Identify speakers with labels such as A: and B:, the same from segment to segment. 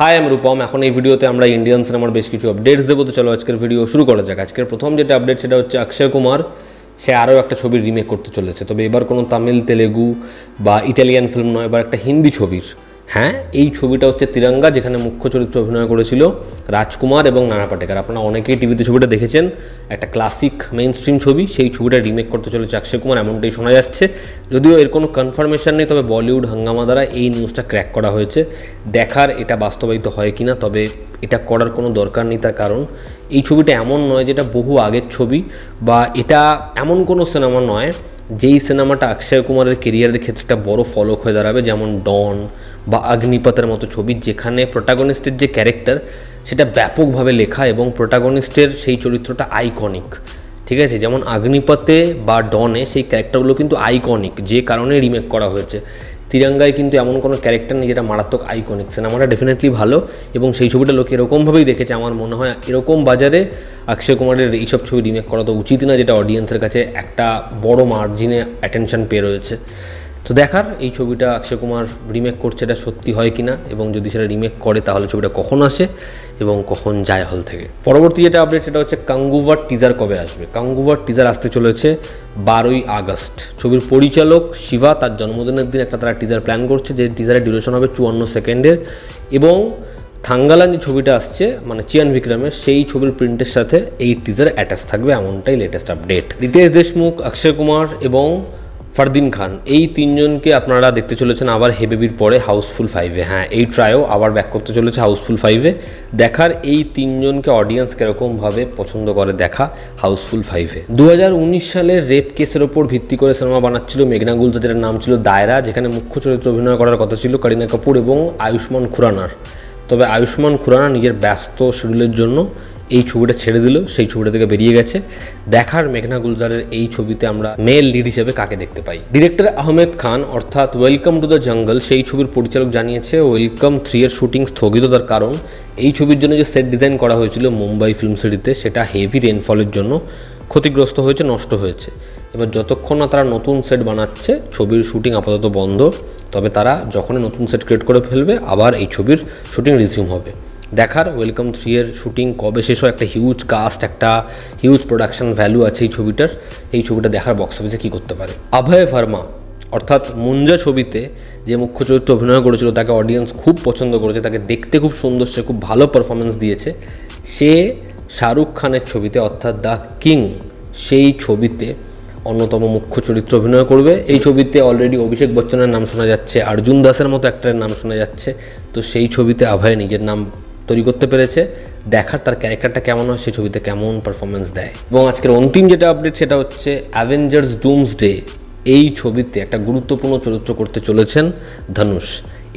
A: high আমি রূপম এখন এই ভিডিওতে আমরা ইন্ডিয়ান সিনেমার বেশ কিছু আপডেটস দেবো তো চলো আজকের ভিডিও শুরু করা যাক আজকের প্রথম যেটা আপডেট সেটা হচ্ছে অক্ষয় কুমার সে আরও একটা ছবির রিমেক করতে চলেছে তবে এবার কোনো তামিল তেলেগু বা ইটালিয়ান ফিল্ম নয় এবার একটা হিন্দি ছবির হ্যাঁ এই ছবিটা হচ্ছে তিরঙ্গা যেখানে মুখ্য চরিত্র অভিনয় করেছিল রাজকুমার এবং নানা পাটেকার আপনারা অনেকেই টিভিতে ছবিটা দেখেছেন একটা ক্লাসিক মেইন স্ট্রিম ছবি সেই ছবিটা রিমেক করতে চলেছে অক্ষয় কুমার এমনটাই শোনা যাচ্ছে যদিও এর কোনো কনফার্মেশন নেই তবে বলিউড হাঙ্গামা দ্বারা এই নিউজটা ক্র্যাক করা হয়েছে দেখার এটা বাস্তবায়িত হয় কিনা তবে এটা করার কোনো দরকার নেই তার কারণ এই ছবিটা এমন নয় যেটা বহু আগের ছবি বা এটা এমন কোনো সিনেমা নয় যেই সিনেমাটা অক্ষয় কুমারের কেরিয়ারের ক্ষেত্রে একটা বড় ফলক হয়ে দাঁড়াবে যেমন ডন বা অগ্নিপথের মতো ছবি যেখানে প্রোটাগনিস্টের যে ক্যারেক্টার সেটা ব্যাপকভাবে লেখা এবং প্রোটাগনিস্টের সেই চরিত্রটা আইকনিক ঠিক আছে যেমন অগ্নিপথে বা ডনে সেই ক্যারেক্টারগুলো কিন্তু আইকনিক যে কারণে রিমেক করা হয়েছে তিরাঙ্গায় কিন্তু এমন কোনো ক্যারেক্টার নেই যেটা মারাত্মক আইকনিক সিনেমাটা ডেফিনেটলি ভালো এবং সেই ছবিটা লোকে এরকমভাবেই দেখেছে আমার মনে হয় এরকম বাজারে অক্ষয় কুমারের এইসব ছবি রিমেক করা তো উচিত না যেটা অডিয়েন্সের কাছে একটা বড় মার্জিনে অ্যাটেনশন পেয়ে রয়েছে তো দেখার এই ছবিটা অক্ষয় কুমার রিমেক করছে এটা সত্যি হয় কিনা এবং যদি সেটা রিমেক করে তাহলে ছবিটা কখন আসে এবং কখন যায় হল থেকে পরবর্তী যেটা আপডেট সেটা হচ্ছে কাঙ্গুভার টিজার কবে আসবে কাঙ্গুভার টিজার আসতে চলেছে বারোই আগস্ট ছবির পরিচালক শিবা তার জন্মদিনের দিন একটা তারা টিজার প্ল্যান করছে যে টিজারের ডিউরেশন হবে চুয়ান্ন সেকেন্ডের এবং থাঙ্গালান যে ছবিটা আসছে মানে চিয়ান বিক্রমের সেই ছবির প্রিন্টের সাথে এই টিজার অ্যাটাচ থাকবে এমনটাই লেটেস্ট আপডেট রিতেশ দেশমুখ অক্ষয় কুমার এবং ফারদিন খান এই তিনজনকে আপনারা দেখতে চলেছেন আবার হেবেবির পরে হাউসফুল ফাইভে হ্যাঁ এই ট্রায়ও আবার ব্যাক করতে চলেছে হাউসফুল ফাইভে দেখার এই তিনজনকে অডিয়েন্স কীরকমভাবে পছন্দ করে দেখা হাউসফুল ফাইভে দু হাজার উনিশ সালে রেপ কেসের ওপর ভিত্তি করে সিনেমা বানাচ্ছিল মেঘনা গুলজাদের যেটার নাম ছিল দায়রা যেখানে মুখ্য চরিত্র অভিনয় করার কথা ছিল করিনা কাপুর এবং আয়ুষ্মান খুরানার তবে আয়ুষ্মান খুরানা নিজের ব্যস্ত শিডিউলের জন্য এই ছবিটা ছেড়ে দিল সেই ছবিটা থেকে বেরিয়ে গেছে দেখার মেঘনা গুলজারের এই ছবিতে আমরা মেল লিড হিসেবে কাকে দেখতে পাই ডিরেক্টর আহমেদ খান অর্থাৎ ওয়েলকাম টু দ্য জঙ্গল সেই ছবির পরিচালক জানিয়েছে ওয়েলকাম থ্রি এর শুটিং স্থগিততার কারণ এই ছবির জন্য যে সেট ডিজাইন করা হয়েছিল মুম্বাই ফিল্ম সিটিতে সেটা হেভি রেনফলের জন্য ক্ষতিগ্রস্ত হয়েছে নষ্ট হয়েছে এবার যতক্ষণ না তারা নতুন সেট বানাচ্ছে ছবির শুটিং আপাতত বন্ধ তবে তারা যখনই নতুন সেট ক্রিয়েট করে ফেলবে আবার এই ছবির শুটিং রিজিউম হবে দেখার ওয়েলকাম থ্রি এর শ্যুটিং কবে শেষ হয় একটা হিউজ কাস্ট একটা হিউজ প্রোডাকশন ভ্যালু আছে এই ছবিটার এই ছবিটা দেখার বক্স অফিসে কী করতে পারে অভয় ভার্মা অর্থাৎ মুঞ্জা ছবিতে যে মুখ্য চরিত্র অভিনয় করেছিল তাকে অডিয়েন্স খুব পছন্দ করেছে তাকে দেখতে খুব সুন্দর সে খুব ভালো পারফরমেন্স দিয়েছে সে শাহরুখ খানের ছবিতে অর্থাৎ দ্য কিং সেই ছবিতে অন্যতম মুখ্য চরিত্র অভিনয় করবে এই ছবিতে অলরেডি অভিষেক বচ্চনের নাম শোনা যাচ্ছে অর্জুন দাসের মতো অ্যাক্টরের নাম শোনা যাচ্ছে তো সেই ছবিতে আভয় নিজের নাম তৈরি করতে পেরেছে দেখার তার ক্যারেক্টারটা কেমন হয় সেই ছবিতে কেমন পারফরমেন্স দেয় এবং আজকের অন্তিম যেটা আপডেট সেটা হচ্ছে অ্যাভেঞ্জার্স ডুমস ডে এই ছবিতে একটা গুরুত্বপূর্ণ চরিত্র করতে চলেছেন ধনুষ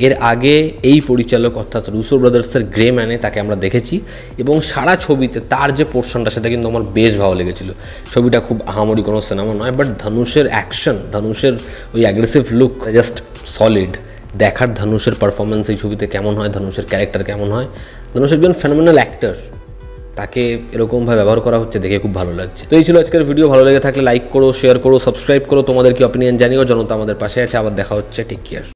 A: এর আগে এই পরিচালক অর্থাৎ রুসো ব্রাদার্সের গ্রে ম্যানে তাকে আমরা দেখেছি এবং সারা ছবিতে তার যে পোর্শনটা সেটা কিন্তু আমার বেশ ভালো লেগেছিল ছবিটা খুব আহামরি কোনো সিনেমা নয় বাট ধনুষের অ্যাকশন ধনুষের ওই অ্যাগ্রেসিভ লুক জাস্ট সলিড দেখার ধনুষের পারফরমেন্স এই ছবিতে কেমন হয় ধনুষের ক্যারেক্টার কেমন হয় ধনুষ একজন ফেনোমেনাল অ্যাক্টার তাকে এরকমভাবে ব্যবহার করা হচ্ছে দেখে খুব ভালো লাগছে তো এই ছিল আজকের ভিডিও ভালো লেগে থাকলে লাইক করো শেয়ার করো সাবস্ক্রাইব করো তোমাদের কি অপিনিয়ন জানিও জনতা আমাদের পাশে আছে আবার দেখা হচ্ছে টেক কেয়ার